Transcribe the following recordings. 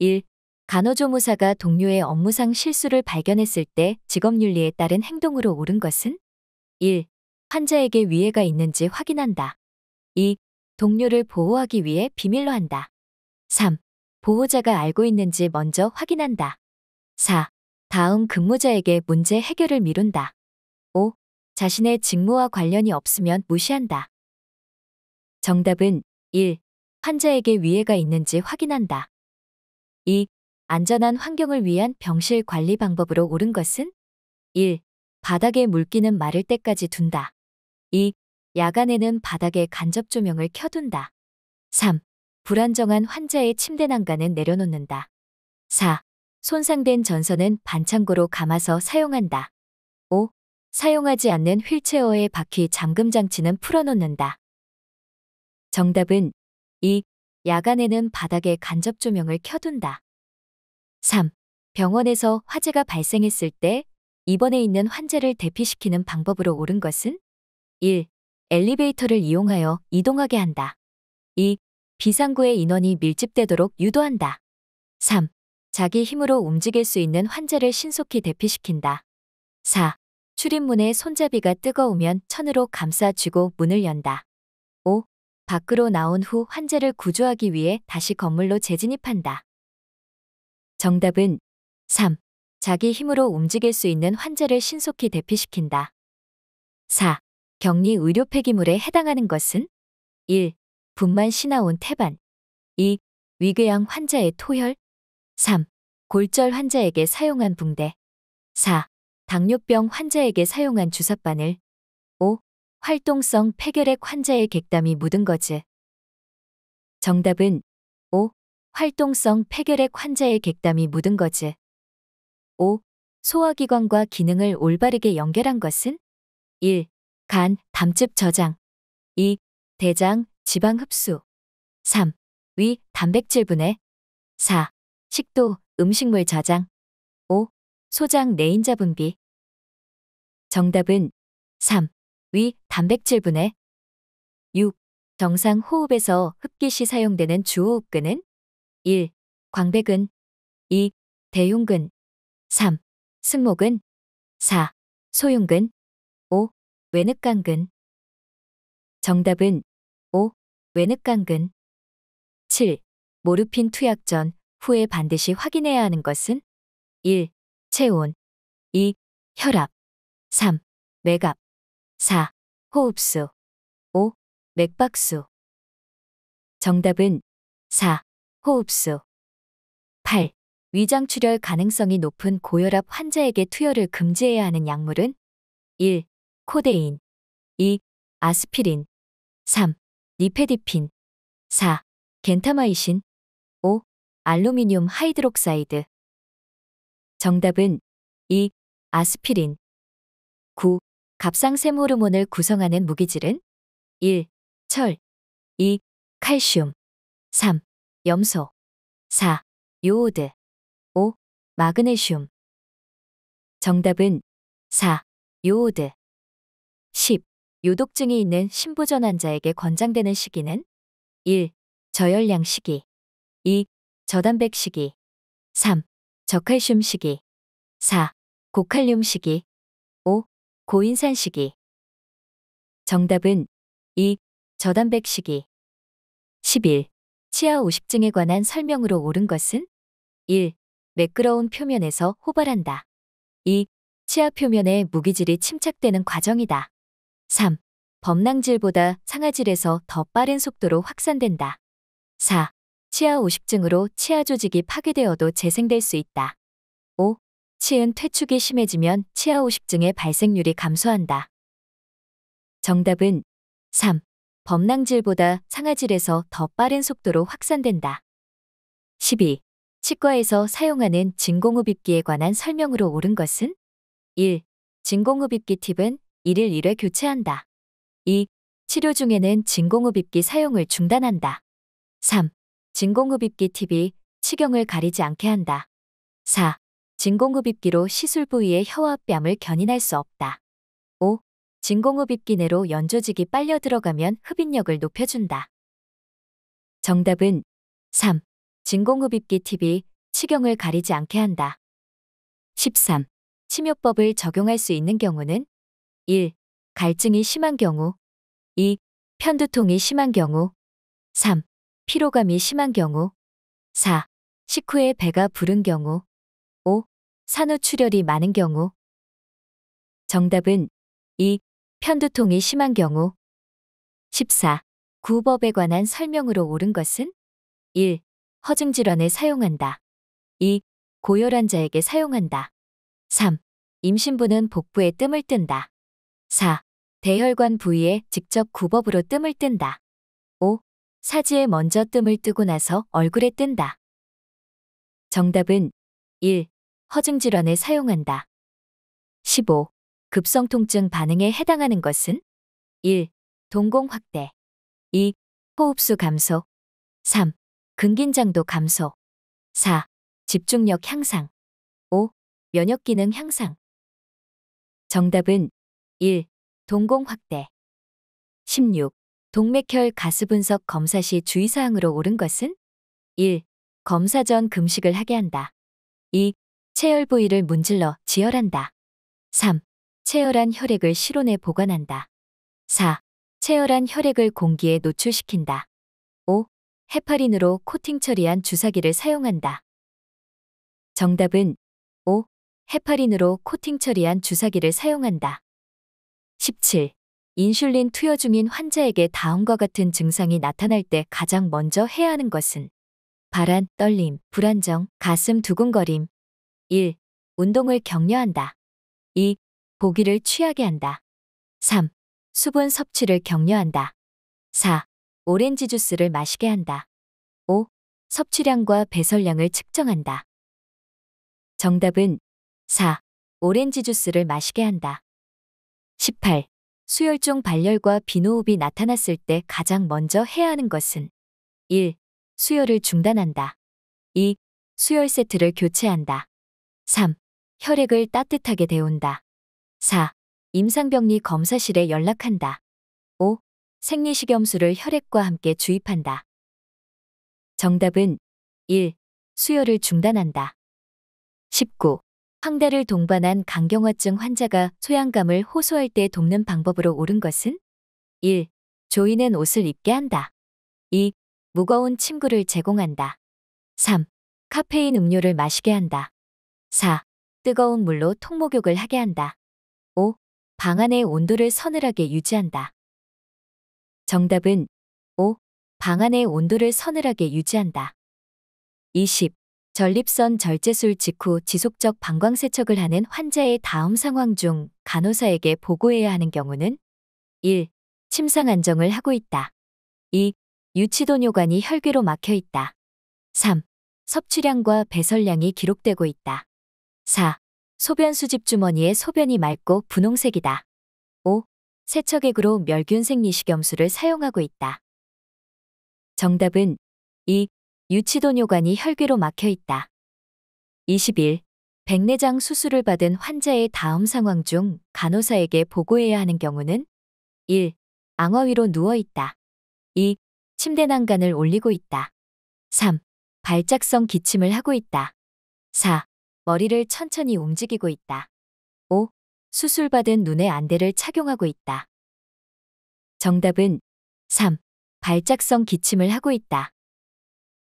1. 간호조무사가 동료의 업무상 실수를 발견했을 때 직업윤리에 따른 행동으로 옳은 것은? 1. 환자에게 위해가 있는지 확인한다. 2. 동료를 보호하기 위해 비밀로 한다. 3. 보호자가 알고 있는지 먼저 확인한다. 4. 다음 근무자에게 문제 해결을 미룬다. 5. 자신의 직무와 관련이 없으면 무시한다. 정답은 1. 환자에게 위해가 있는지 확인한다. 2. 안전한 환경을 위한 병실 관리 방법으로 옳은 것은 1. 바닥에 물기는 마를 때까지 둔다. 2. 야간에는 바닥에 간접 조명을 켜둔다. 3. 불안정한 환자의 침대 난간은 내려놓는다. 4. 손상된 전선은 반창고로 감아서 사용한다. 5. 사용하지 않는 휠체어의 바퀴 잠금 장치는 풀어놓는다. 정답은 2. 야간에는 바닥에 간접 조명을 켜둔다. 3. 병원에서 화재가 발생했을 때 입원해 있는 환자를 대피시키는 방법으로 옳은 것은 1. 엘리베이터를 이용하여 이동하게 한다. 2. 비상구의 인원이 밀집되도록 유도한다. 3. 자기 힘으로 움직일 수 있는 환자를 신속히 대피시킨다. 4. 출입문에 손잡이가 뜨거우면 천으로 감싸 쥐고 문을 연다. 5. 밖으로 나온 후 환자를 구조하기 위해 다시 건물로 재진입한다. 정답은 3. 자기 힘으로 움직일 수 있는 환자를 신속히 대피시킨다. 4. 격리 의료 폐기물에 해당하는 것은 1. 분만 신나온 태반 2. 위궤양 환자의 토혈 3. 골절 환자에게 사용한 붕대 4. 당뇨병 환자에게 사용한 주사바늘 활동성 폐결핵 환자의 객담이 묻은 거지. 정답은 5. 활동성 폐결핵 환자의 객담이 묻은 거지. 5. 소화기관과 기능을 올바르게 연결한 것은? 1. 간, 담즙 저장. 2. 대장, 지방 흡수. 3. 위, 단백질 분해. 4. 식도, 음식물 저장. 5. 소장 내인자 분비. 정답은 3. 위, 단백질 분해. 6. 정상 호흡에서 흡기 시 사용되는 주호흡근은 1. 광배근 2. 대흉근 3. 승모근 4. 소흉근 5. 외늑강근 정답은 5. 외늑강근 7. 모르핀 투약 전 후에 반드시 확인해야 하는 것은 1. 체온 2. 혈압 3. 맥압 4. 호흡수 5. 맥박수 정답은 4. 호흡수 8. 위장 출혈 가능성이 높은 고혈압 환자에게 투여를 금지해야 하는 약물은 1. 코데인 2. 아스피린 3. 니페디핀 4. 겐타마이신 5. 알루미늄 하이드록사이드 정답은 2. 아스피린 9. 갑상샘 호르몬을 구성하는 무기질은 1. 철 2. 칼슘 3. 염소 4. 요오드 5. 마그네슘 정답은 4. 요오드 10. 요독증이 있는 신부전 환자에게 권장되는 시기는 1. 저열량 시기 2. 저단백 시기 3. 저칼슘 시기 4. 고칼륨 시기 고인산 시기. 정답은 2. 저단백 시기. 11. 치아 오십증에 관한 설명으로 옳은 것은 1. 매끄러운 표면에서 호발한다. 2. 치아 표면에 무기질이 침착되는 과정이다. 3. 범낭질보다 상아질에서 더 빠른 속도로 확산된다. 4. 치아 오십증으로 치아 조직이 파괴되어도 재생될 수 있다. 5. 치은 퇴축이 심해지면 치아오식증의 발생률이 감소한다. 정답은 3. 범낭질보다 상아질에서 더 빠른 속도로 확산된다. 12. 치과에서 사용하는 진공흡입기에 관한 설명으로 옳은 것은? 1. 진공흡입기 팁은 1일 1회 교체한다. 2. 치료 중에는 진공흡입기 사용을 중단한다. 3. 진공흡입기 팁이 치경을 가리지 않게 한다. 4. 진공흡입기로 시술 부위의 혀와 뺨을 견인할 수 없다. 5. 진공흡입기 내로 연조직이 빨려 들어가면 흡입력을 높여준다. 정답은 3. 진공흡입기 팁이 치경을 가리지 않게 한다. 13. 치묘법을 적용할 수 있는 경우는 1. 갈증이 심한 경우 2. 편두통이 심한 경우 3. 피로감이 심한 경우 4. 식후에 배가 부른 경우 산후 출혈이 많은 경우 정답은 2. 편두통이 심한 경우 14. 구법에 관한 설명으로 옳은 것은 1. 허증질환에 사용한다 2. 고혈 환자에게 사용한다 3. 임신부는 복부에 뜸을 뜬다 4. 대혈관 부위에 직접 구법으로 뜸을 뜬다 5. 사지에 먼저 뜸을 뜨고 나서 얼굴에 뜬다 정답은 1. 허증 질환에 사용한다. 15. 급성 통증 반응에 해당하는 것은 1. 동공 확대 2. 호흡수 감소 3. 근긴장도 감소 4. 집중력 향상 5. 면역 기능 향상 정답은 1. 동공 확대 16. 동맥혈 가스 분석 검사 시 주의사항으로 옳은 것은 1. 검사 전 금식을 하게 한다. 2. 체열 부위를 문질러 지혈한다. 3. 체열한 혈액을 실온에 보관한다. 4. 체열한 혈액을 공기에 노출시킨다. 5. 헤파린으로 코팅 처리한 주사기를 사용한다. 정답은 5. 헤파린으로 코팅 처리한 주사기를 사용한다. 17. 인슐린 투여 중인 환자에게 다음과 같은 증상이 나타날 때 가장 먼저 해야 하는 것은 발안, 떨림, 불안정, 가슴 두근거림, 1. 운동을 격려한다. 2. 보기를 취하게 한다. 3. 수분 섭취를 격려한다. 4. 오렌지 주스를 마시게 한다. 5. 섭취량과 배설량을 측정한다. 정답은 4. 오렌지 주스를 마시게 한다. 18. 수혈종 발열과 비노흡이 나타났을 때 가장 먼저 해야 하는 것은 1. 수혈을 중단한다. 2. 수혈 세트를 교체한다. 3. 혈액을 따뜻하게 데운다. 4. 임상병리 검사실에 연락한다. 5. 생리식염수를 혈액과 함께 주입한다. 정답은 1. 수혈을 중단한다. 19. 황달을 동반한 강경화증 환자가 소양감을 호소할 때 돕는 방법으로 옳은 것은 1. 조이는 옷을 입게 한다. 2. 무거운 침구를 제공한다. 3. 카페인 음료를 마시게 한다. 4. 뜨거운 물로 통목욕을 하게 한다. 5. 방 안의 온도를 서늘하게 유지한다. 정답은 5. 방 안의 온도를 서늘하게 유지한다. 20. 전립선 절제술 직후 지속적 방광세척을 하는 환자의 다음 상황 중 간호사에게 보고해야 하는 경우는 1. 침상 안정을 하고 있다. 2. 유치도뇨관이 혈궤로 막혀 있다. 3. 섭취량과 배설량이 기록되고 있다. 4. 소변 수집 주머니에 소변이 맑고 분홍색이다. 5. 세척액으로 멸균생리식염수를 사용하고 있다. 정답은 2. 유치도뇨관이 혈귀로 막혀 있다. 21. 백내장 수술을 받은 환자의 다음 상황 중 간호사에게 보고해야 하는 경우는 1. 앙어 위로 누워 있다. 2. 침대 난간을 올리고 있다. 3. 발작성 기침을 하고 있다. 4. 머리를 천천히 움직이고 있다. 5. 수술받은 눈의 안대를 착용하고 있다. 정답은 3. 발작성 기침을 하고 있다.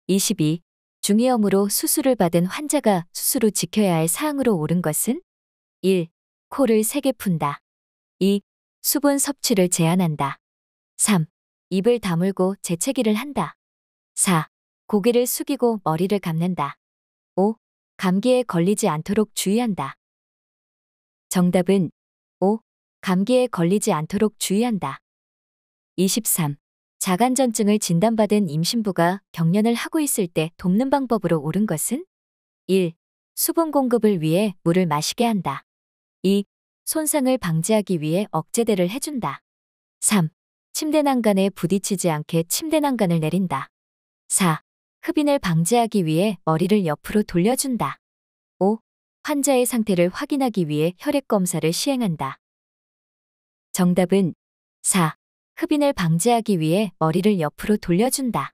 22. 중이염으로 수술을 받은 환자가 수술 후 지켜야 할 사항으로 옳은 것은? 1. 코를 세게 푼다. 2. 수분 섭취를 제한한다. 3. 입을 다물고 재채기를 한다. 4. 고개를 숙이고 머리를 감는다. 5. 감기에 걸리지 않도록 주의한다. 정답은 5. 감기에 걸리지 않도록 주의한다. 23. 자간전증을 진단받은 임신부가 경련을 하고 있을 때 돕는 방법으로 옳은 것은? 1. 수분 공급을 위해 물을 마시게 한다. 2. 손상을 방지하기 위해 억제대를 해준다. 3. 침대 난간에 부딪히지 않게 침대 난간을 내린다. 4. 흡인을 방지하기 위해 머리를 옆으로 돌려준다. 5. 환자의 상태를 확인하기 위해 혈액 검사를 시행한다. 정답은 4. 흡인을 방지하기 위해 머리를 옆으로 돌려준다.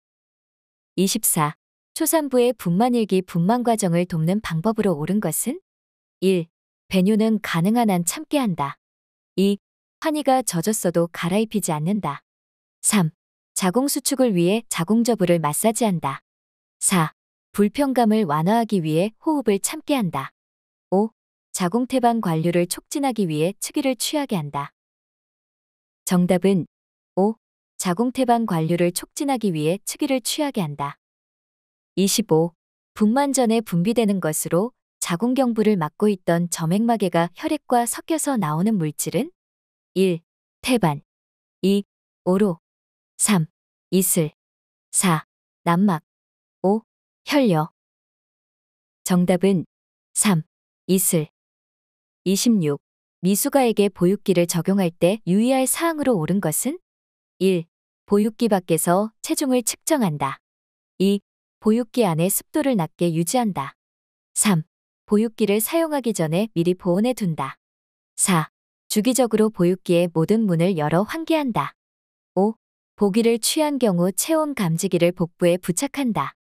24. 초산부의 분만일기 분만 과정을 돕는 방법으로 옳은 것은? 1. 배뇨는 가능한 한 참게 한다. 2. 환희가 젖었어도 갈아입히지 않는다. 3. 자궁 수축을 위해 자궁저부를 마사지한다. 4. 불편감을 완화하기 위해 호흡을 참게 한다. 5. 자궁태반 관료를 촉진하기 위해 측위를 취하게 한다. 정답은 5. 자궁태반 관료를 촉진하기 위해 측위를 취하게 한다. 25. 분만 전에 분비되는 것으로 자궁경부를 막고 있던 점액마개가 혈액과 섞여서 나오는 물질은 1. 태반 2. 오로 3. 이슬 4. 난막 혈려. 정답은 3. 이슬. 26. 미숙아에게 보육기를 적용할 때 유의할 사항으로 옳은 것은? 1. 보육기 밖에서 체중을 측정한다. 2. 보육기 안에 습도를 낮게 유지한다. 3. 보육기를 사용하기 전에 미리 보온해 둔다. 4. 주기적으로 보육기의 모든 문을 열어 환기한다. 5. 보기를 취한 경우 체온 감지기를 복부에 부착한다.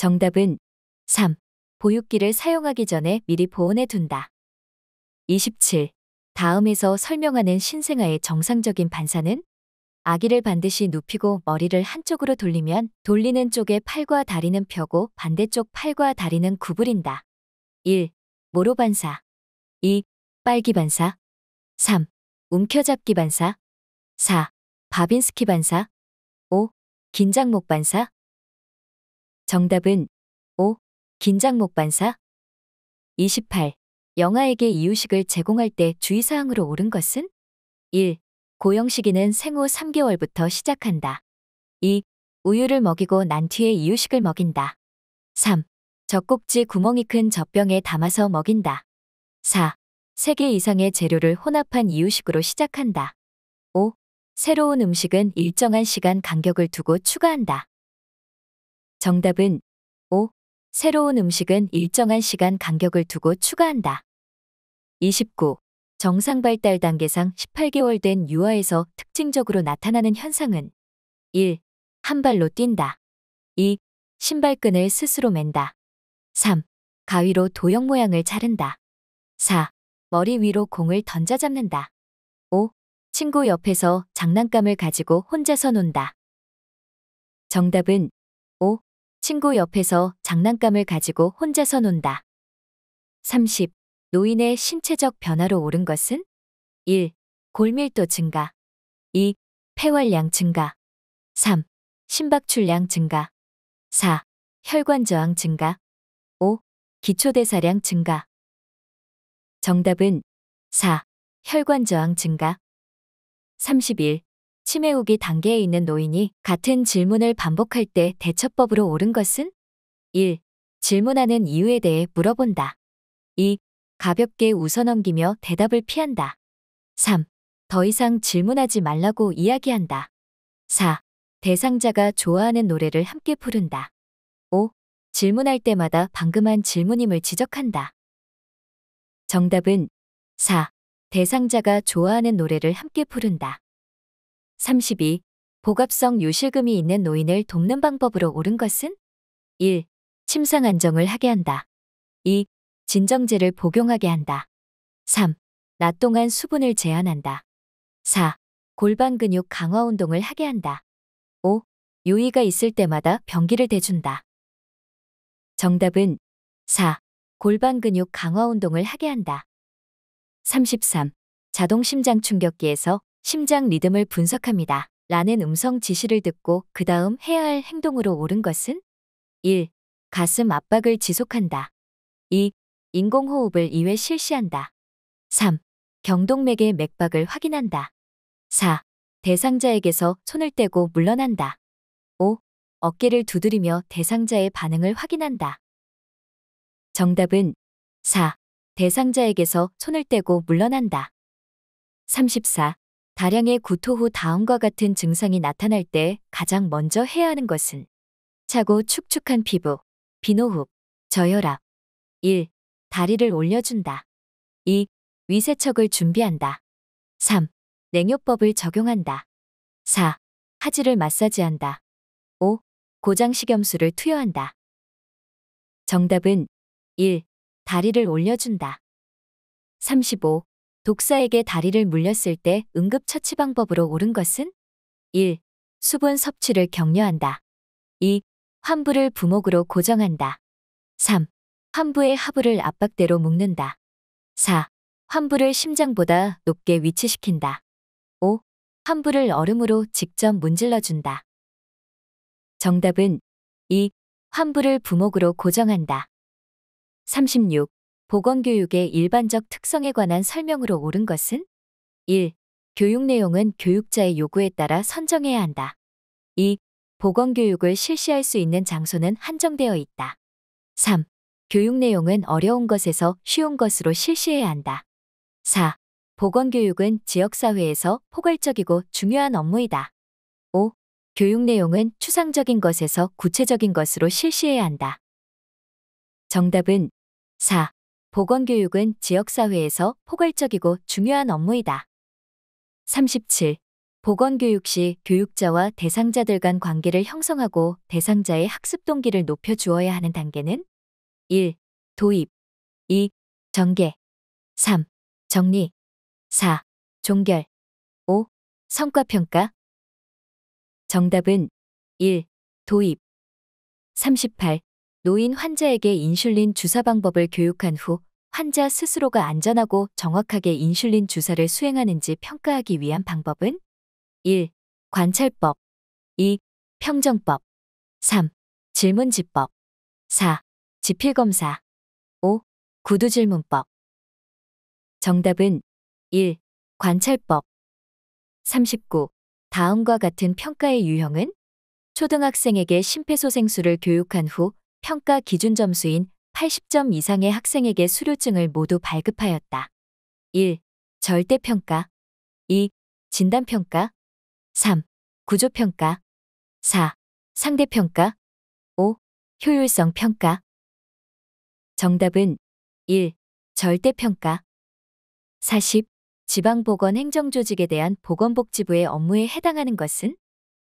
정답은 3. 보육기를 사용하기 전에 미리 보온해 둔다. 27. 다음에서 설명하는 신생아의 정상적인 반사는 아기를 반드시 눕히고 머리를 한쪽으로 돌리면 돌리는 쪽에 팔과 다리는 펴고 반대쪽 팔과 다리는 구부린다. 1. 모로 반사 2. 빨기 반사 3. 움켜잡기 반사 4. 바빈스키 반사 5. 긴장목 반사 정답은 5. 긴장목 반사 28. 영아에게 이유식을 제공할 때 주의사항으로 옳은 것은? 1. 고형식이는 생후 3개월부터 시작한다. 2. 우유를 먹이고 난 뒤에 이유식을 먹인다. 3. 젖꼭지 구멍이 큰 젖병에 담아서 먹인다. 4. 3개 이상의 재료를 혼합한 이유식으로 시작한다. 5. 새로운 음식은 일정한 시간 간격을 두고 추가한다. 정답은 5. 새로운 음식은 일정한 시간 간격을 두고 추가한다. 29. 정상 발달 단계상 18개월 된 유아에서 특징적으로 나타나는 현상은 1. 한 발로 뛴다. 2. 신발끈을 스스로 맨다. 3. 가위로 도형 모양을 자른다. 4. 머리 위로 공을 던져 잡는다. 5. 친구 옆에서 장난감을 가지고 혼자서 논다. 정답은 친구 옆에서 장난감을 가지고 혼자서 논다. 30. 노인의 신체적 변화로 오른 것은 1. 골밀도 증가 2. 폐활량 증가 3. 심박출량 증가 4. 혈관 저항 증가 5. 기초대사량 증가 정답은 4. 혈관 저항 증가 31. 치매 후기 단계에 있는 노인이 같은 질문을 반복할 때 대처법으로 옳은 것은? 1. 질문하는 이유에 대해 물어본다. 2. 가볍게 웃어넘기며 대답을 피한다. 3. 더 이상 질문하지 말라고 이야기한다. 4. 대상자가 좋아하는 노래를 함께 부른다. 5. 질문할 때마다 방금 한 질문임을 지적한다. 정답은 4. 대상자가 좋아하는 노래를 함께 부른다. 32. 복합성 요실금이 있는 노인을 돕는 방법으로 옳은 것은? 1. 침상 안정을 하게 한다. 2. 진정제를 복용하게 한다. 3. 낮 동안 수분을 제한한다. 4. 골반 근육 강화 운동을 하게 한다. 5. 요의가 있을 때마다 변기를 대준다. 정답은 4. 골반 근육 강화 운동을 하게 한다. 33. 자동 심장 충격기에서 심장 리듬을 분석합니다. 라는 음성 지시를 듣고 그 다음 해야 할 행동으로 옳은 것은? 1. 가슴 압박을 지속한다. 2. 인공호흡을 2회 실시한다. 3. 경동맥의 맥박을 확인한다. 4. 대상자에게서 손을 떼고 물러난다. 5. 어깨를 두드리며 대상자의 반응을 확인한다. 정답은 4. 대상자에게서 손을 떼고 물러난다. 34. 다량의 구토 후 다음과 같은 증상이 나타날 때 가장 먼저 해야 하는 것은 차고 축축한 피부, 비노흡, 저혈압 1. 다리를 올려준다 2. 위세척을 준비한다 3. 냉요법을 적용한다 4. 하지를 마사지한다 5. 고장식염수를 투여한다 정답은 1. 다리를 올려준다 35. 독사에게 다리를 물렸을 때 응급처치 방법으로 옳은 것은? 1. 수분 섭취를 격려한다. 2. 환부를 부목으로 고정한다. 3. 환부의 하부를 압박대로 묶는다. 4. 환부를 심장보다 높게 위치시킨다. 5. 환부를 얼음으로 직접 문질러준다. 정답은 2. 환부를 부목으로 고정한다. 36. 보건교육의 일반적 특성에 관한 설명으로 옳은 것은 1. 교육 내용은 교육자의 요구에 따라 선정해야 한다. 2. 보건교육을 실시할 수 있는 장소는 한정되어 있다. 3. 교육 내용은 어려운 것에서 쉬운 것으로 실시해야 한다. 4. 보건교육은 지역사회에서 포괄적이고 중요한 업무이다. 5. 교육 내용은 추상적인 것에서 구체적인 것으로 실시해야 한다. 정답은 4. 보건교육은 지역사회에서 포괄적이고 중요한 업무이다. 37. 보건교육 시 교육자와 대상자들 간 관계를 형성하고 대상자의 학습 동기를 높여주어야 하는 단계는 1. 도입 2. 전개 3. 정리 4. 종결 5. 성과평가 정답은 1. 도입 38. 노인 환자에게 인슐린 주사 방법을 교육한 후 환자 스스로가 안전하고 정확하게 인슐린 주사를 수행하는지 평가하기 위한 방법은 1. 관찰법 2. 평정법 3. 질문지법 4. 지필검사 5. 구두질문법 정답은 1. 관찰법 39. 다음과 같은 평가의 유형은 초등학생에게 심폐소생술을 교육한 후 평가 기준 점수인 80점 이상의 학생에게 수료증을 모두 발급하였다. 1. 절대평가 2. 진단평가 3. 구조평가 4. 상대평가 5. 효율성 평가 정답은 1. 절대평가 40. 지방보건행정조직에 대한 보건복지부의 업무에 해당하는 것은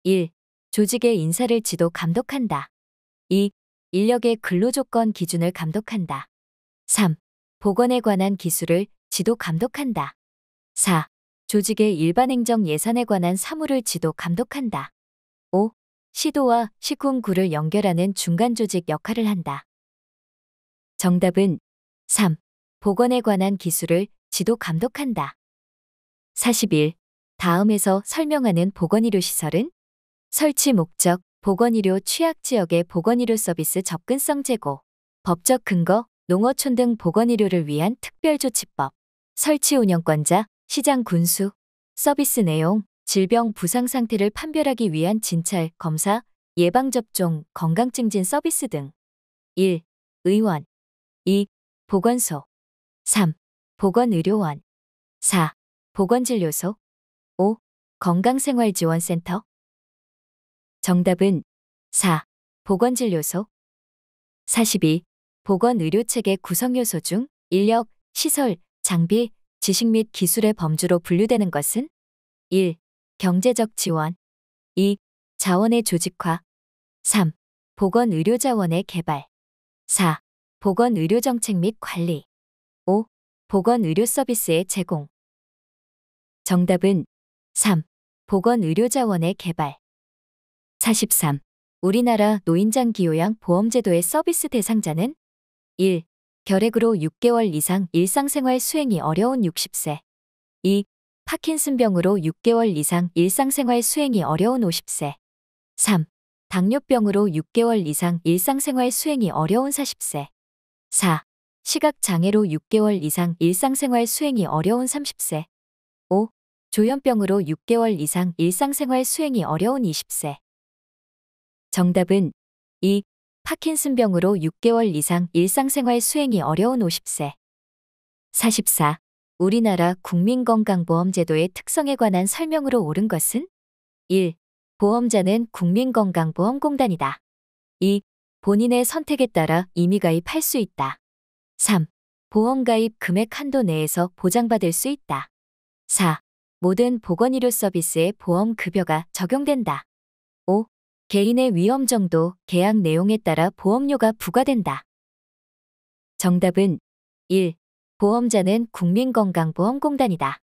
1. 조직의 인사를 지도 감독한다. 2. 인력의 근로조건 기준을 감독한다. 3. 보건에 관한 기술을 지도 감독한다. 4. 조직의 일반 행정 예산에 관한 사무를 지도 감독한다. 5. 시도와 시군구를 연결하는 중간 조직 역할을 한다. 정답은 3. 보건에 관한 기술을 지도 감독한다. 41. 다음에서 설명하는 보건의료 시설은 설치 목적, 보건의료 취약지역의 보건의료 서비스 접근성 제고, 법적 근거, 농어촌 등 보건의료를 위한 특별조치법, 설치 운영권자, 시장 군수, 서비스 내용, 질병 부상 상태를 판별하기 위한 진찰, 검사, 예방접종, 건강증진 서비스 등 1. 의원 2. 보건소 3. 보건의료원 4. 보건진료소 5. 건강생활지원센터 정답은 4. 보건진료소 42. 보건의료체계 구성요소 중 인력, 시설, 장비, 지식 및 기술의 범주로 분류되는 것은 1. 경제적 지원 2. 자원의 조직화 3. 보건의료자원의 개발 4. 보건의료정책 및 관리 5. 보건의료서비스의 제공 정답은 3. 보건의료자원의 개발 43. 우리나라 노인장 기요양 보험제도의 서비스 대상자는 1. 결핵으로 6개월 이상 일상생활 수행이 어려운 60세 2. 파킨슨병으로 6개월 이상 일상생활 수행이 어려운 50세 3. 당뇨병으로 6개월 이상 일상생활 수행이 어려운 40세 4. 시각장애로 6개월 이상 일상생활 수행이 어려운 30세 5. 조현병으로 6개월 이상 일상생활 수행이 어려운 20세 정답은 2. 파킨슨병으로 6개월 이상 일상생활 수행이 어려운 50세. 44. 우리나라 국민건강보험제도의 특성에 관한 설명으로 옳은 것은? 1. 보험자는 국민건강보험공단이다. 2. 본인의 선택에 따라 임의 가입할 수 있다. 3. 보험 가입 금액 한도 내에서 보장받을 수 있다. 4. 모든 보건의료 서비스에 보험 급여가 적용된다. 개인의 위험 정도, 계약 내용에 따라 보험료가 부과된다. 정답은 1. 보험자는 국민건강보험공단이다.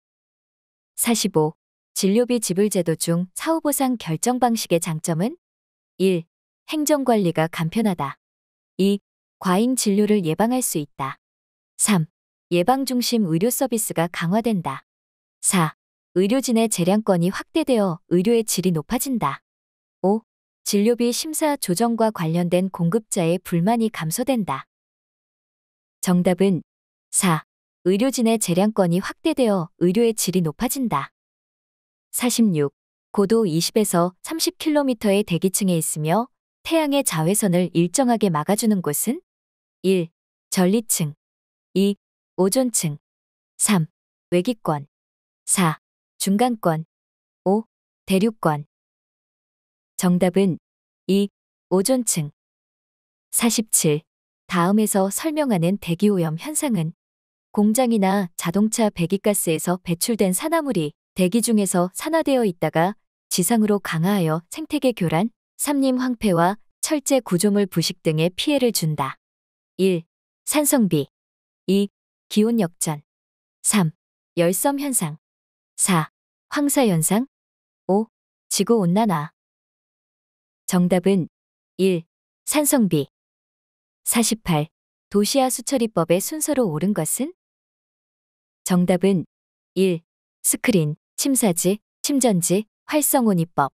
45. 진료비 지불제도 중 사후보상 결정 방식의 장점은 1. 행정관리가 간편하다. 2. 과잉 진료를 예방할 수 있다. 3. 예방중심 의료 서비스가 강화된다. 4. 의료진의 재량권이 확대되어 의료의 질이 높아진다. 진료비 심사 조정과 관련된 공급자의 불만이 감소된다. 정답은 4. 의료진의 재량권이 확대되어 의료의 질이 높아진다. 46. 고도 20에서 30km의 대기층에 있으며 태양의 자외선을 일정하게 막아주는 곳은 1. 전리층 2. 오존층 3. 외기권 4. 중간권 5. 대륙권 정답은 2. 오존층 47. 다음에서 설명하는 대기오염 현상은 공장이나 자동차 배기가스에서 배출된 산화물이 대기 중에서 산화되어 있다가 지상으로 강화하여 생태계 교란, 삼림 황폐와 철제 구조물 부식 등의 피해를 준다. 1. 산성비 2. 기온 역전 3. 열섬 현상 4. 황사 현상 5. 지구 온난화 정답은 1. 산성비 48. 도시화 수처리법의 순서로 옳은 것은? 정답은 1. 스크린, 침사지, 침전지, 활성온이법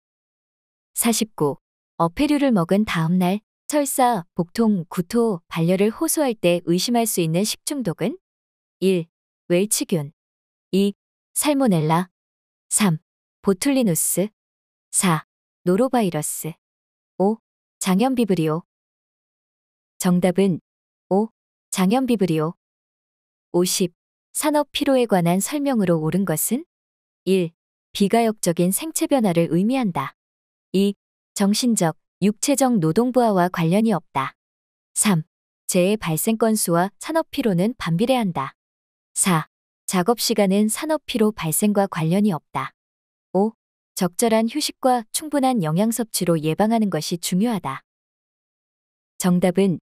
49. 어패류를 먹은 다음날 설사, 복통, 구토, 발열을 호소할 때 의심할 수 있는 식중독은? 1. 웰치균 2. 살모넬라 3. 보툴리누스 4. 노로바이러스 장현 비브리오. 정답은 5. 장현 비브리오. 50. 산업 피로에 관한 설명으로 옳은 것은 1. 비가역적인 생체 변화를 의미한다. 2. 정신적, 육체적 노동 부하와 관련이 없다. 3. 재해 발생 건수와 산업 피로는 반비례한다. 4. 작업 시간은 산업 피로 발생과 관련이 없다. 적절한 휴식과 충분한 영양 섭취로 예방하는 것이 중요하다. 정답은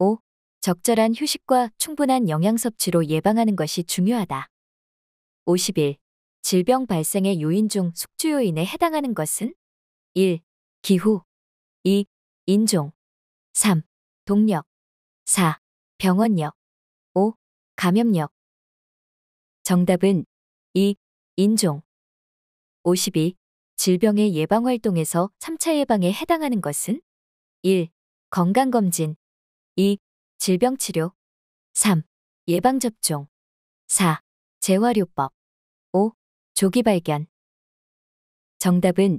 5. 적절한 휴식과 충분한 영양 섭취로 예방하는 것이 중요하다. 51. 질병 발생의 요인 중 숙주 요인에 해당하는 것은 1. 기후 2. 인종 3. 동력 4. 병원력 5. 감염력 정답은 2. 인종 52. 질병의 예방 활동에서 3차 예방에 해당하는 것은 1. 건강검진 2. 질병치료 3. 예방접종 4. 재활요법 5. 조기발견 정답은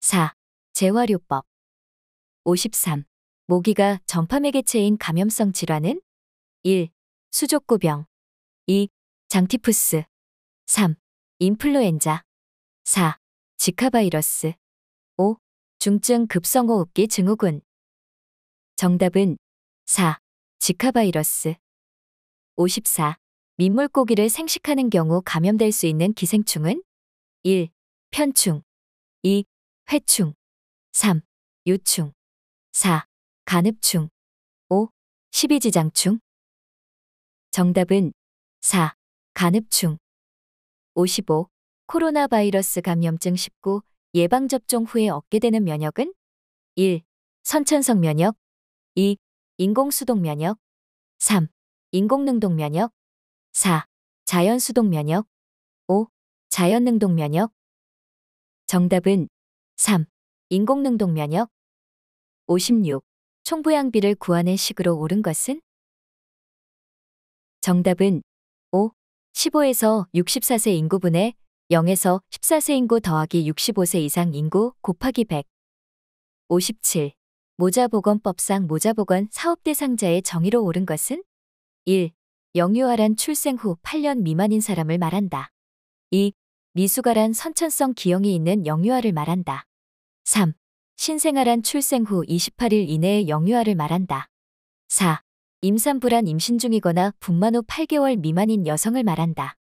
4. 재활요법 53. 모기가 전파매개체인 감염성 질환은 1. 수족구병 2. 장티푸스 3. 인플루엔자 4. 지카바이러스 5. 중증 급성호흡기 증후군 정답은 4. 지카바이러스 54. 민물고기를 생식하는 경우 감염될 수 있는 기생충은 1. 편충 2. 회충 3. 유충 4. 간흡충 5. 십이지장충 정답은 4. 간흡충 55. 코로나 바이러스 감염증 19 예방접종 후에 얻게 되는 면역은 1. 선천성 면역 2. 인공수동 면역 3. 인공능동 면역 4. 자연수동 면역 5. 자연능동 면역 정답은 3. 인공능동 면역 56. 총부양비를 구하는 식으로 옳은 것은? 정답은 5. 15에서 64세 인구분의 0에서 14세 인구 더하기 65세 이상 인구 곱하기 100. 57. 모자보건법상 모자보건 사업 대상자의 정의로 옳은 것은 1. 영유아란 출생 후 8년 미만인 사람을 말한다. 2. 미숙아란 선천성 기형이 있는 영유아를 말한다. 3. 신생아란 출생 후 28일 이내의 영유아를 말한다. 4. 임산부란 임신 중이거나 분만 후 8개월 미만인 여성을 말한다.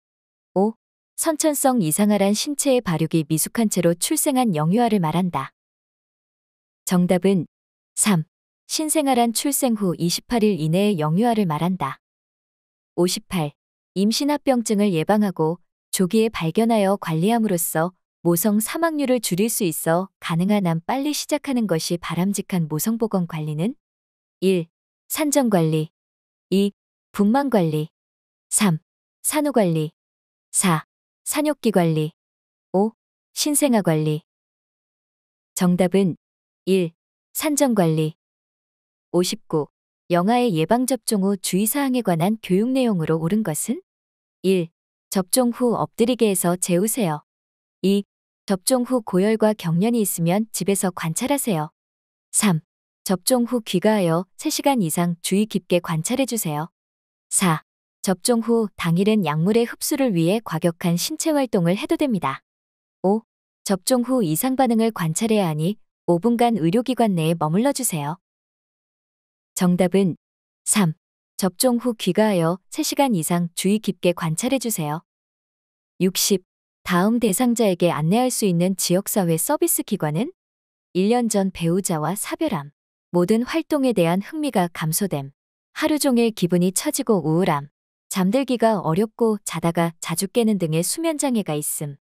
5. 선천성 이상아란 신체의 발육이 미숙한 채로 출생한 영유아를 말한다. 정답은 3. 신생아란 출생 후 28일 이내의 영유아를 말한다. 58. 임신합병증을 예방하고 조기에 발견하여 관리함으로써 모성 사망률을 줄일 수 있어 가능한 한 빨리 시작하는 것이 바람직한 모성보건 관리는 1. 산전관리 2. 분만관리 3. 산후관리 4. 산욕기 관리 5. 신생아 관리 정답은 1. 산전 관리 59. 영아의 예방접종 후 주의사항에 관한 교육 내용으로 옳은 것은? 1. 접종 후 엎드리게 해서 재우세요. 2. 접종 후 고열과 경련이 있으면 집에서 관찰하세요. 3. 접종 후 귀가하여 3시간 이상 주의 깊게 관찰해주세요. 4. 접종 후 당일은 약물의 흡수를 위해 과격한 신체 활동을 해도 됩니다. 5. 접종 후 이상 반응을 관찰해야 하니 5분간 의료기관 내에 머물러 주세요. 정답은 3. 접종 후 귀가하여 3시간 이상 주의 깊게 관찰해 주세요. 60. 다음 대상자에게 안내할 수 있는 지역사회 서비스 기관은 1년 전 배우자와 사별함, 모든 활동에 대한 흥미가 감소됨, 하루 종일 기분이 처지고 우울함, 잠들기가 어렵고 자다가 자주 깨는 등의 수면장애가 있음.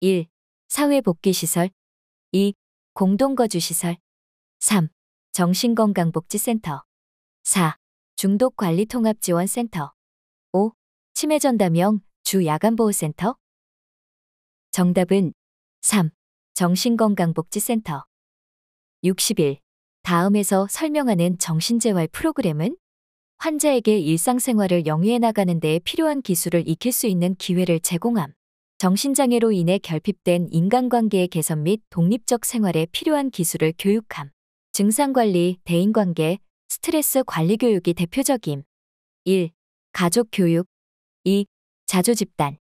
1. 사회복귀시설 2. 공동거주시설 3. 정신건강복지센터 4. 중독관리통합지원센터 5. 치매전담형 주야간보호센터 정답은 3. 정신건강복지센터 61. 다음에서 설명하는 정신재활 프로그램은 환자에게 일상생활을 영위해 나가는 데 필요한 기술을 익힐 수 있는 기회를 제공함. 정신장애로 인해 결핍된 인간관계의 개선 및 독립적 생활에 필요한 기술을 교육함. 증상관리, 대인관계, 스트레스 관리 교육이 대표적임. 1. 가족 교육 2. 자조집단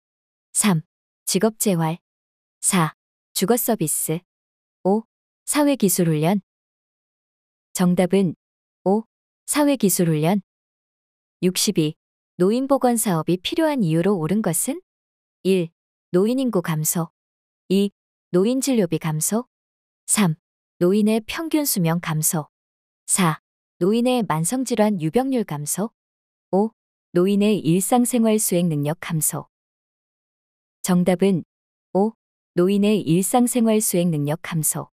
3. 직업재활 4. 주거서비스 5. 사회기술훈련 정답은 5. 사회기술훈련 62. 노인보건 사업이 필요한 이유로 오른 것은? 1. 노인인구 감소 2. 노인진료비 감소 3. 노인의 평균 수명 감소 4. 노인의 만성질환 유병률 감소 5. 노인의 일상생활 수행 능력 감소 정답은 5. 노인의 일상생활 수행 능력 감소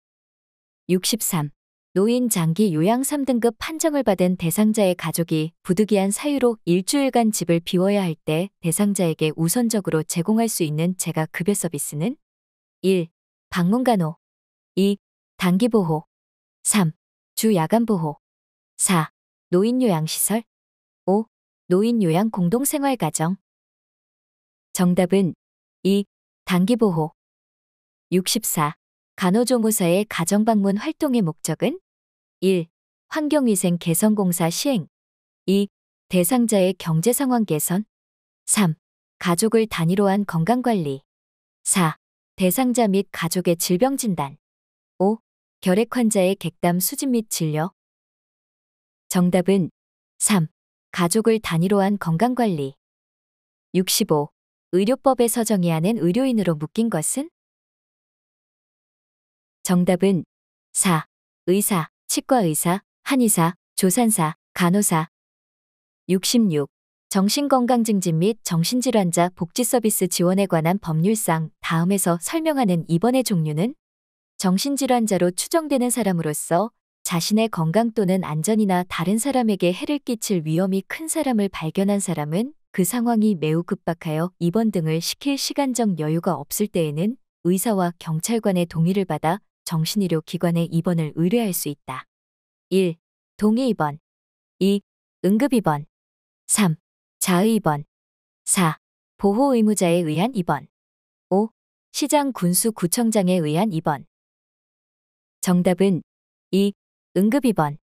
63. 노인 장기 요양 3등급 판정을 받은 대상자의 가족이 부득이한 사유로 일주일간 집을 비워야 할 때 대상자에게 우선적으로 제공할 수 있는 제가 급여 서비스는 1. 방문 간호 2. 단기 보호 3. 주 야간 보호 4. 노인 요양 시설 5. 노인 요양 공동 생활 가정 정답은 2. 단기 보호 64. 간호조무사의 가정방문 활동의 목적은 1. 환경위생 개선공사 시행 2. 대상자의 경제 상황 개선 3. 가족을 단위로 한 건강관리 4. 대상자 및 가족의 질병 진단 5. 결핵 환자의 객담 수집 및 진료 정답은 3. 가족을 단위로 한 건강관리 65. 의료법에 서정의하는 의료인으로 묶인 것은 정답은 4. 의사, 치과의사, 한의사, 조산사, 간호사. 66. 정신건강증진 및 정신질환자 복지서비스 지원에 관한 법률상 다음에서 설명하는 이번의 종류는 정신질환자로 추정되는 사람으로서 자신의 건강 또는 안전이나 다른 사람에게 해를 끼칠 위험이 큰 사람을 발견한 사람은 그 상황이 매우 급박하여 입원 등을 시킬 시간적 여유가 없을 때에는 의사와 경찰관의 동의를 받아 정신의료 기관에 입원을 의뢰할 수 있다. 1. 동의 입원 2. 응급 입원 3. 자의 입원 4. 보호 의무자에 의한 입원 5. 시장 군수 구청장에 의한 입원 정답은 2. 응급 입원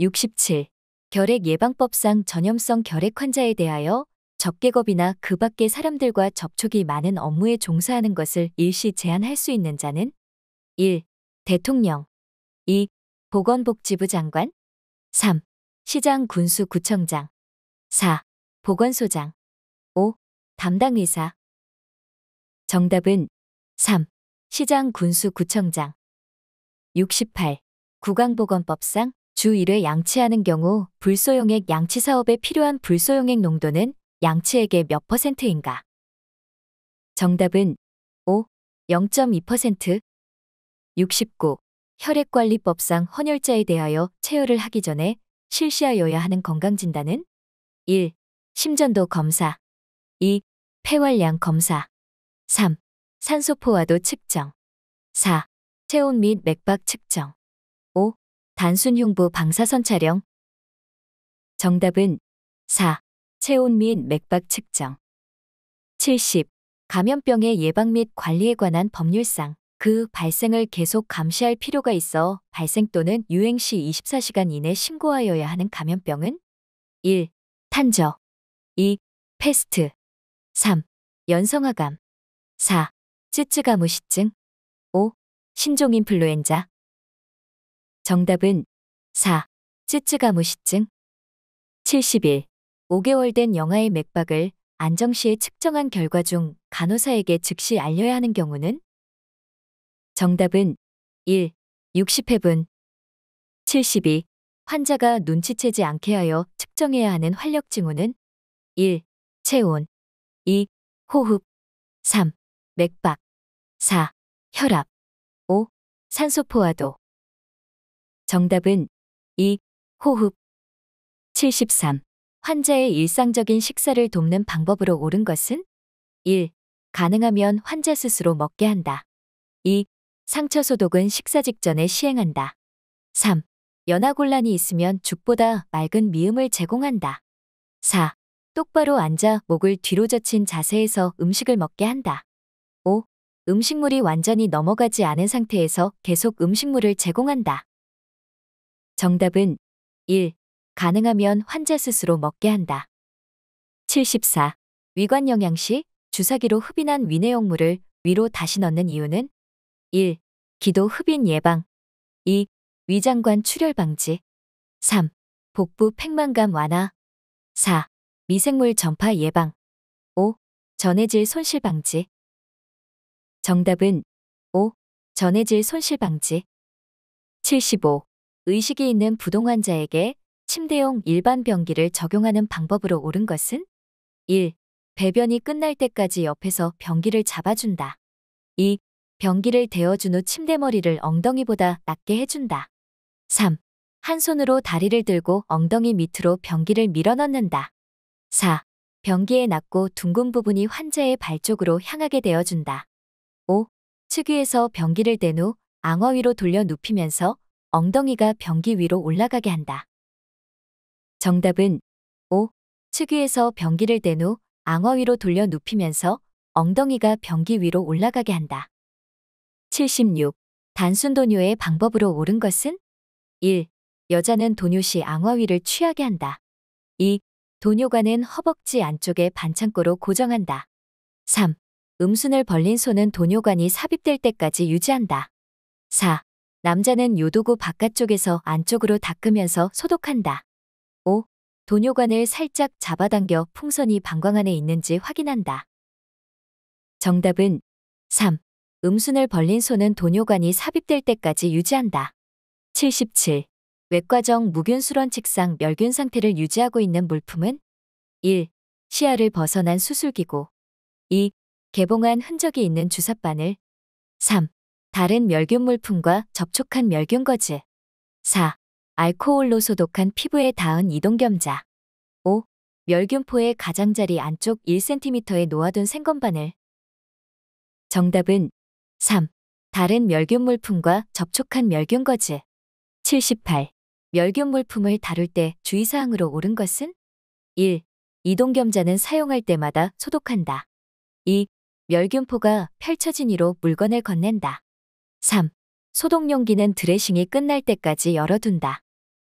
67. 결핵 예방법상 전염성 결핵 환자에 대하여 적개업이나그 밖의 사람들과 접촉이 많은 업무에 종사하는 것을 일시 제한할 수 있는 자는 1. 대통령 2. 보건복지부 장관 3. 시장 군수 구청장 4. 보건소장 5. 담당 의사 정답은 3. 시장 군수 구청장 68. 구강보건법상 주 1회 양치하는 경우 불소용액 양치 사업에 필요한 불소용액 농도는 양치액의 몇 퍼센트인가? 정답은 5. 0.2% 69. 혈액관리법상 헌혈자에 대하여 체혈을 하기 전에 실시하여야 하는 건강진단은 1. 심전도 검사 2. 폐활량 검사 3. 산소포화도 측정 4. 체온 및 맥박 측정 5. 단순 흉부 방사선 촬영 정답은 4. 체온 및 맥박 측정 70. 감염병의 예방 및 관리에 관한 법률상 그 발생을 계속 감시할 필요가 있어 발생 또는 유행 시 24시간 이내 신고하여야 하는 감염병은 1. 탄저 2. 패스트 3. 연성화감 4. 쯔쯔가무시증 5. 신종인플루엔자 정답은 4. 쯔쯔가무시증 71. 5개월 된 영아의 맥박을 안정시에 측정한 결과 중 간호사에게 즉시 알려야 하는 경우는 정답은 1. 60회분 72. 환자가 눈치채지 않게 하여 측정해야 하는 활력 증후는 1. 체온 2. 호흡 3. 맥박 4. 혈압 5. 산소 포화도 정답은 2. 호흡 73. 환자의 일상적인 식사를 돕는 방법으로 옳은 것은 1. 가능하면 환자 스스로 먹게 한다. 2. 상처 소독은 식사 직전에 시행한다. 3. 연하곤란이 있으면 죽보다 맑은 미음을 제공한다. 4. 똑바로 앉아 목을 뒤로 젖힌 자세에서 음식을 먹게 한다. 5. 음식물이 완전히 넘어가지 않은 상태에서 계속 음식물을 제공한다. 정답은 1. 가능하면 환자 스스로 먹게 한다. 74. 위관 영양시 주사기로 흡인한 위내용물을 위로 다시 넣는 이유는 1. 기도 흡인 예방 2. 위장관 출혈 방지 3. 복부 팽만감 완화 4. 미생물 전파 예방 5. 전해질 손실 방지 정답은 5. 전해질 손실 방지 75. 의식이 있는 부동 환자에게 침대용 일반 변기를 적용하는 방법으로 옳은 것은 1. 배변이 끝날 때까지 옆에서 변기를 잡아준다. 2. 변기를 데워준후 침대머리를 엉덩이보다 낮게 해준다. 3. 한 손으로 다리를 들고 엉덩이 밑으로 변기를 밀어넣는다. 4. 변기에 낮고 둥근 부분이 환자의 발 쪽으로 향하게 되어준다. 5. 특유에서 변기를 댄후 앙어 위로 돌려 눕히면서 엉덩이가 변기 위로 올라가게 한다. 정답은 5. 특유에서 변기를 댄후 앙어 위로 돌려 눕히면서 엉덩이가 변기 위로 올라가게 한다. 76. 단순 도뇨의 방법으로 옳은 것은? 1. 여자는 도뇨 시 앙화위를 취하게 한다. 2. 도뇨관은 허벅지 안쪽에 반창고로 고정한다. 3. 음순을 벌린 손은 도뇨관이 삽입될 때까지 유지한다. 4. 남자는 요도구 바깥쪽에서 안쪽으로 닦으면서 소독한다. 5. 도뇨관을 살짝 잡아당겨 풍선이 방광 안에 있는지 확인한다. 정답은 3. 음순을 벌린 손은 도뇨관이 삽입될 때까지 유지한다. 77. 외과정 무균수론 측상 멸균 상태를 유지하고 있는 물품은 1. 시야를 벗어난 수술기구 2. 개봉한 흔적이 있는 주사바늘 3. 다른 멸균 물품과 접촉한 멸균 거즈 4. 알코올로 소독한 피부에 닿은 이동겸자 5. 멸균포의 가장자리 안쪽 1cm에 놓아둔 생건바늘 정답은 3. 다른 멸균 물품과 접촉한 멸균 거즈. 78. 멸균 물품을 다룰 때 주의사항으로 옳은 것은? 1. 이동겸자는 사용할 때마다 소독한다. 2. 멸균포가 펼쳐진 이로 물건을 건넨다. 3. 소독용기는 드레싱이 끝날 때까지 열어둔다.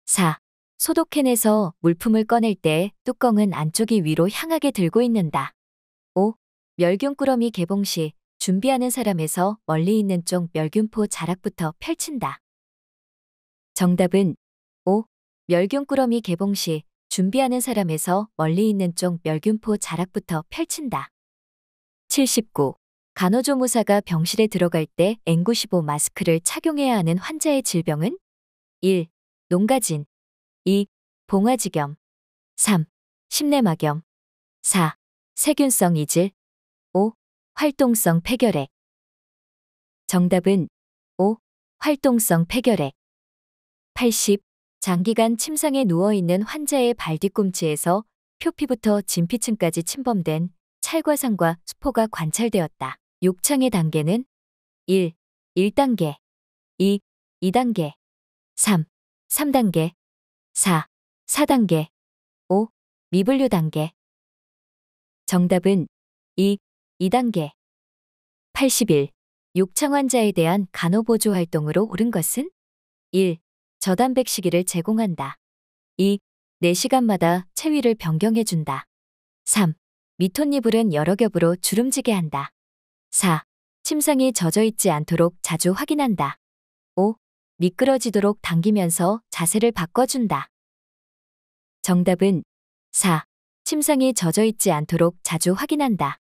4. 소독캔에서 물품을 꺼낼 때 뚜껑은 안쪽이 위로 향하게 들고 있는다. 5. 멸균꾸러미 개봉 시 준비하는 사람에서 멀리 있는 쪽 멸균포 자락부터 펼친다. 정답은 5. 멸균꾸러미 개봉 시 준비하는 사람에서 멀리 있는 쪽 멸균포 자락부터 펼친다. 79. 간호조무사가 병실에 들어갈 때 N95 마스크를 착용해야 하는 환자의 질병은? 1. 농가진 2. 봉화지겸 3. 심내막염 4. 세균성 이질 활동성 폐결핵. 정답은 5. 활동성 폐결핵. 80. 장기간 침상에 누워있는 환자의 발 뒤꿈치에서 표피부터 진피층까지 침범된 찰과상과 수포가 관찰되었다. 욕창의 단계는 1. 1단계 2. 2단계 3. 3단계 4. 4단계 5. 미분류 단계 정답은 2. 2단계 80일 욕창 환자에 대한 간호보조 활동으로 옳은 것은 1. 저단백 시기를 제공한다. 2. 4시간마다 체위를 변경해준다. 3. 미톤이불은 여러 겹으로 주름지게 한다. 4. 침상이 젖어있지 않도록 자주 확인한다. 5. 미끄러지도록 당기면서 자세를 바꿔준다. 정답은 4. 침상이 젖어있지 않도록 자주 확인한다.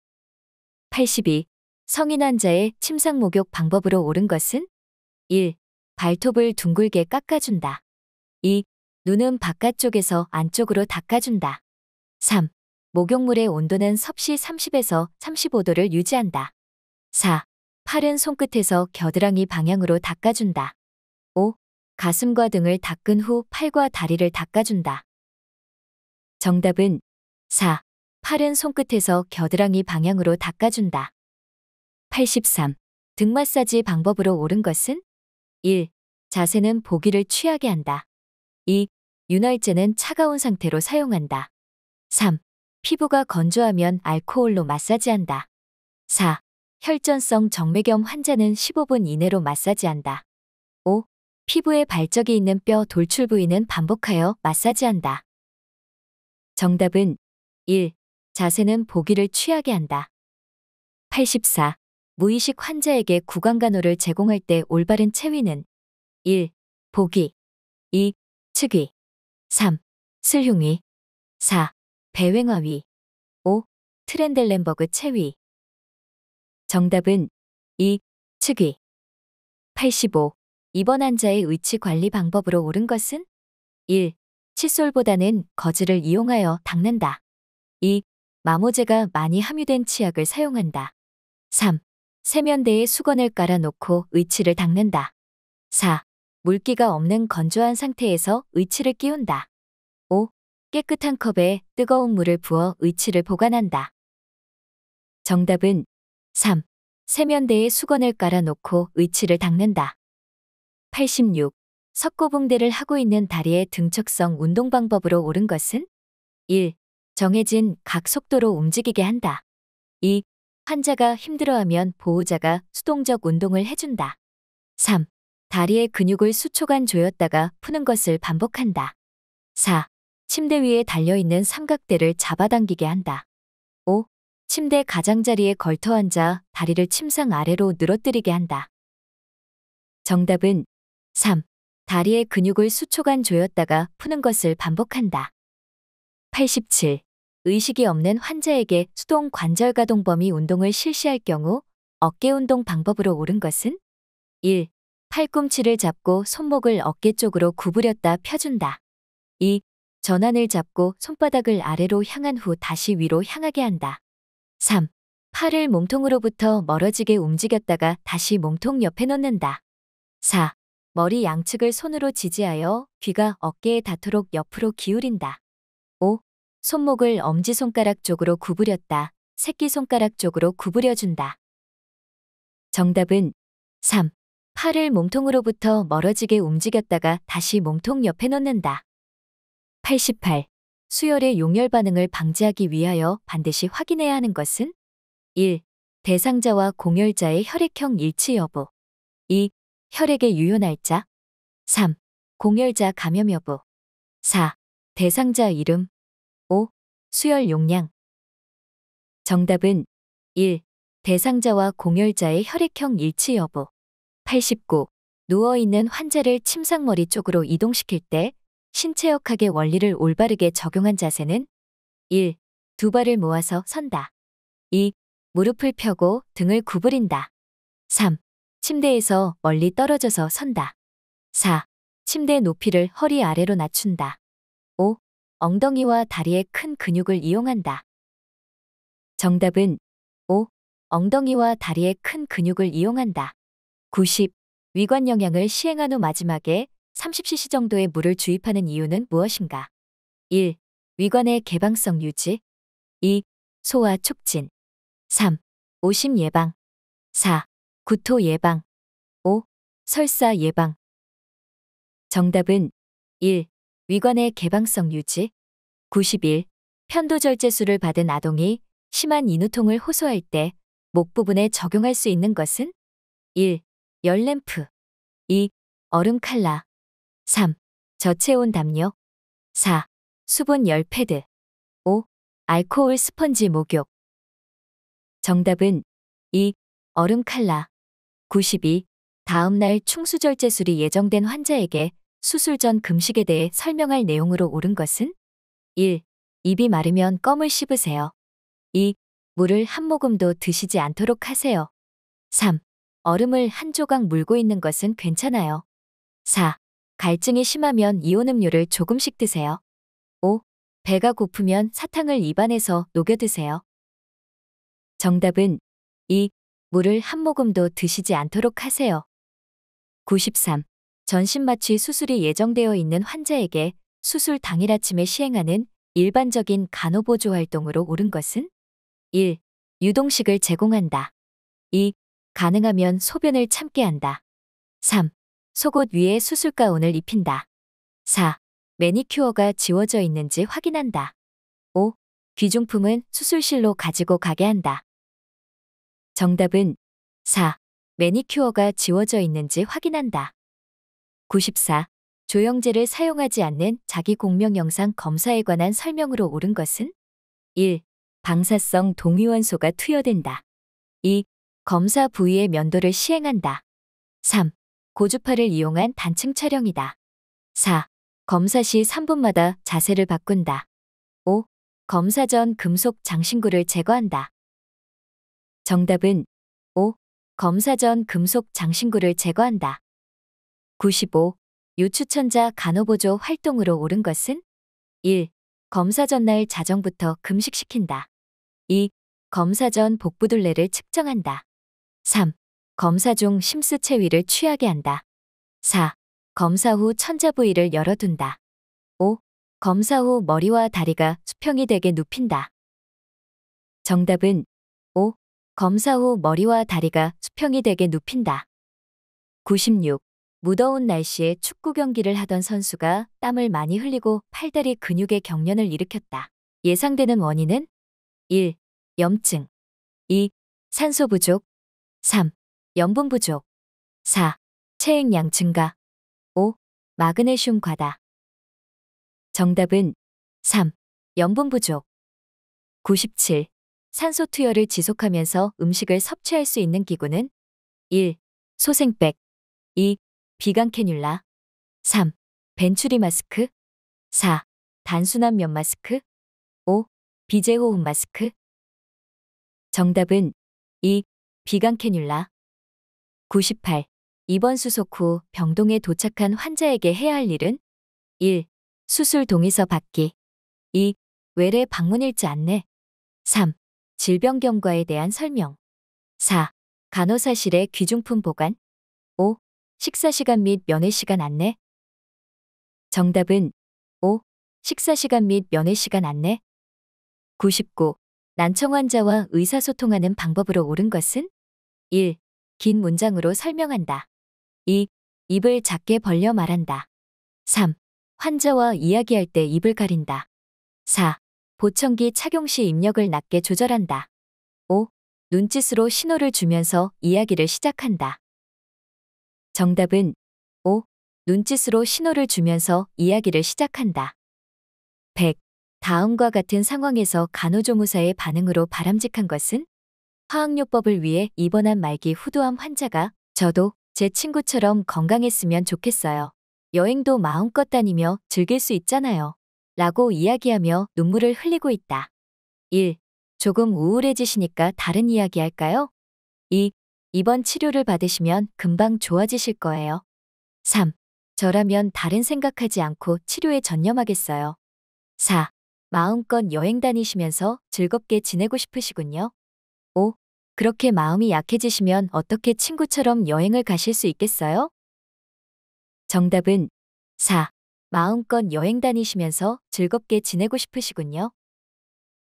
82. 성인 환자의 침상 목욕 방법으로 옳은 것은? 1. 발톱을 둥글게 깎아준다. 2. 눈은 바깥쪽에서 안쪽으로 닦아준다. 3. 목욕물의 온도는 섭씨 30에서 35도를 유지한다. 4. 팔은 손끝에서 겨드랑이 방향으로 닦아준다. 5. 가슴과 등을 닦은 후 팔과 다리를 닦아준다. 정답은 4. 팔은 손끝에서 겨드랑이 방향으로 닦아준다. 83. 등 마사지 방법으로 옳은 것은? 1. 자세는 보기를 취하게 한다. 2. 윤활제는 차가운 상태로 사용한다. 3. 피부가 건조하면 알코올로 마사지한다. 4. 혈전성 정맥염 환자는 15분 이내로 마사지한다. 5. 피부에 발적이 있는 뼈 돌출 부위는 반복하여 마사지한다. 정답은 1. 자세는 보기를 취하게 한다. 84. 무의식 환자에게 구강 간호를 제공할 때 올바른 체위는 1. 보기 2. 측위 3. 슬흉위 4. 배횡화위 5. 트렌델렌버그 체위 정답은 2. 측위 85. 입원 환자의 위치 관리 방법으로 옳은 것은 1. 칫솔보다는 거즈를 이용하여 닦는다. 2. 마모제가 많이 함유된 치약을 사용한다. 3. 세면대에 수건을 깔아놓고 의치를 닦는다. 4. 물기가 없는 건조한 상태에서 의치를 끼운다. 5. 깨끗한 컵에 뜨거운 물을 부어 의치를 보관한다. 정답은 3. 세면대에 수건을 깔아놓고 의치를 닦는다. 86. 석고붕대를 하고 있는 다리의 등척성 운동 방법으로 옳은 것은? 1. 정해진 각 속도로 움직이게 한다. 2. 환자가 힘들어하면 보호자가 수동적 운동을 해준다. 3. 다리의 근육을 수초간 조였다가 푸는 것을 반복한다. 4. 침대 위에 달려있는 삼각대를 잡아당기게 한다. 5. 침대 가장자리에 걸터 앉아 다리를 침상 아래로 늘어뜨리게 한다. 정답은 3. 다리의 근육을 수초간 조였다가 푸는 것을 반복한다. 87. 의식이 없는 환자에게 수동 관절가동범위 운동을 실시할 경우 어깨 운동 방법으로 옳은 것은 1. 팔꿈치를 잡고 손목을 어깨 쪽으로 구부렸다 펴준다. 2. 전환을 잡고 손바닥을 아래로 향한 후 다시 위로 향하게 한다. 3. 팔을 몸통으로부터 멀어지게 움직였다가 다시 몸통 옆에 놓는다. 4. 머리 양측을 손으로 지지하여 귀가 어깨에 닿도록 옆으로 기울인다. 5. 손목을 엄지손가락 쪽으로 구부렸다. 새끼손가락 쪽으로 구부려준다. 정답은 3. 팔을 몸통으로부터 멀어지게 움직였다가 다시 몸통 옆에 놓는다. 88. 수혈의 용혈 반응을 방지하기 위하여 반드시 확인해야 하는 것은 1. 대상자와 공혈자의 혈액형 일치 여부 2. 혈액의 유효 날짜 3. 공혈자 감염 여부 4. 대상자 이름 수혈 용량. 정답은 1. 대상자와 공혈자의 혈액형 일치 여부. 89. 누워있는 환자를 침상머리 쪽으로 이동시킬 때 신체역학의 원리를 올바르게 적용한 자세는 1. 두 발을 모아서 선다. 2. 무릎을 펴고 등을 구부린다. 3. 침대에서 멀리 떨어져서 선다. 4. 침대 높이를 허리 아래로 낮춘다. 엉덩이와 다리의 큰 근육을 이용한다. 정답은 5. 엉덩이와 다리의 큰 근육을 이용한다. 90. 위관 영양을 시행한 후 마지막에 30cc 정도의 물을 주입하는 이유는 무엇인가? 1. 위관의 개방성 유지 2. 소화 촉진 3. 오심 예방 4. 구토 예방 5. 설사 예방 정답은 1. 위관의 개방성 유지 91. 편도절제술을 받은 아동이 심한 인후통을 호소할 때 목 부분에 적용할 수 있는 것은 1. 열램프 2. 얼음 칼라 3. 저체온 담요 4. 수분 열 패드 5. 알코올 스펀지 목욕 정답은 2. 얼음 칼라 92. 다음날 충수절제술이 예정된 환자에게 수술 전 금식에 대해 설명할 내용으로 옳은 것은 1. 입이 마르면 껌을 씹으세요. 2. 물을 한 모금도 드시지 않도록 하세요. 3. 얼음을 한 조각 물고 있는 것은 괜찮아요. 4. 갈증이 심하면 이온음료를 조금씩 드세요. 5. 배가 고프면 사탕을 입안에서 녹여 드세요. 정답은 2. 물을 한 모금도 드시지 않도록 하세요. 93. 전신마취 수술이 예정되어 있는 환자에게 수술 당일 아침에 시행하는 일반적인 간호보조 활동으로 옳은 것은 1. 유동식을 제공한다. 2. 가능하면 소변을 참게 한다. 3. 속옷 위에 수술 가운을 입힌다. 4. 매니큐어가 지워져 있는지 확인한다. 5. 귀중품은 수술실로 가지고 가게 한다. 정답은 4. 매니큐어가 지워져 있는지 확인한다. 94. 조영제를 사용하지 않는 자기공명영상 검사에 관한 설명으로 옳은 것은 1. 방사성 동위원소가 투여된다. 2. 검사 부위의 면도를 시행한다. 3. 고주파를 이용한 단층 촬영이다. 4. 검사 시 3분마다 자세를 바꾼다. 5. 검사 전 금속 장신구를 제거한다. 정답은 5. 검사 전 금속 장신구를 제거한다. 95. 유추천자 간호보조 활동으로 옳은 것은? 1. 검사 전날 자정부터 금식시킨다. 2. 검사 전 복부둘레를 측정한다. 3. 검사 중 심스체위를 취하게 한다. 4. 검사 후 천자 부위를 열어둔다. 5. 검사 후 머리와 다리가 수평이 되게 눕힌다. 정답은 5. 검사 후 머리와 다리가 수평이 되게 눕힌다. 96. 무더운 날씨에 축구 경기를 하던 선수가 땀을 많이 흘리고 팔다리 근육의 경련을 일으켰다. 예상되는 원인은 1. 염증 2. 산소 부족 3. 염분 부족 4. 체액량 증가 5. 마그네슘 과다 정답은 3. 염분 부족 97. 산소 투여를 지속하면서 음식을 섭취할 수 있는 기구는 1. 소생백 2. 비강 캐뉼라 3. 벤츄리 마스크 4. 단순한 면 마스크 5. 비제 호흡 마스크 정답은 2. 비강 캐뉼라 98. 입원 수속 후 병동에 도착한 환자에게 해야 할 일은 1. 수술 동의서 받기 2. 외래 방문일지 안내 3. 질병 경과에 대한 설명 4. 간호사실의 귀중품 보관 식사시간 및 면회시간 안내 정답은 5. 식사시간 및 면회시간 안내 99. 난청 환자와 의사소통하는 방법으로 옳은 것은 1. 긴 문장으로 설명한다. 2. 입을 작게 벌려 말한다. 3. 환자와 이야기할 때 입을 가린다. 4. 보청기 착용 시 입력을 낮게 조절한다. 5. 눈짓으로 신호를 주면서 이야기를 시작한다. 정답은 5. 눈짓으로 신호를 주면서 이야기를 시작한다. 100. 다음과 같은 상황에서 간호조무사의 반응으로 바람직한 것은 화학요법을 위해 입원한 말기 후두암 환자가 저도 제 친구처럼 건강했으면 좋겠어요. 여행도 마음껏 다니며 즐길 수 있잖아요. 라고 이야기하며 눈물을 흘리고 있다. 1. 조금 우울해지시니까 다른 이야기 할까요? 2. 이번 치료를 받으시면 금방 좋아지실 거예요. 3. 저라면 다른 생각하지 않고 치료에 전념하겠어요. 4. 마음껏 여행 다니시면서 즐겁게 지내고 싶으시군요. 5. 그렇게 마음이 약해지시면 어떻게 친구처럼 여행을 가실 수 있겠어요? 정답은 4. 마음껏 여행 다니시면서 즐겁게 지내고 싶으시군요.